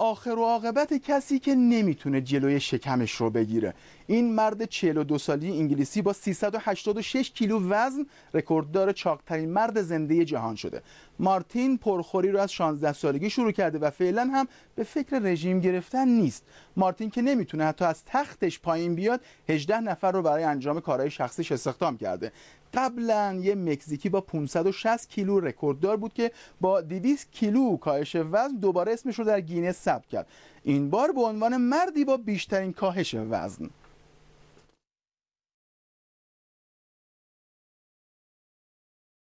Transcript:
آخر و عاقبت کسی که نمیتونه جلوی شکمش رو بگیره این مرد 42 سالی انگلیسی با 386 کیلو وزن رکورددار چاقترین مرد زنده جهان شده مارتین پرخوری رو از 16 سالگی شروع کرده و فعلا هم به فکر رژیم گرفتن نیست مارتین که نمیتونه حتی از تختش پایین بیاد 18 نفر رو برای انجام کارهای شخصیش استخدام کرده قبلا یه مکزیکی با 560 کیلو رکورددار بود که با 200 کیلو کاهش وزن دوباره اسمش رو در گینه ثبت کرد این بار به عنوان مردی با بیشترین کاهش وزن